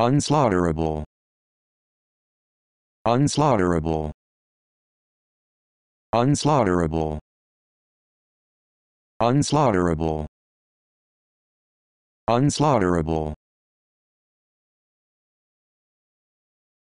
Unslaughterable. Unslaughterable. Unslaughterable. Unslaughterable. Unslaughterable.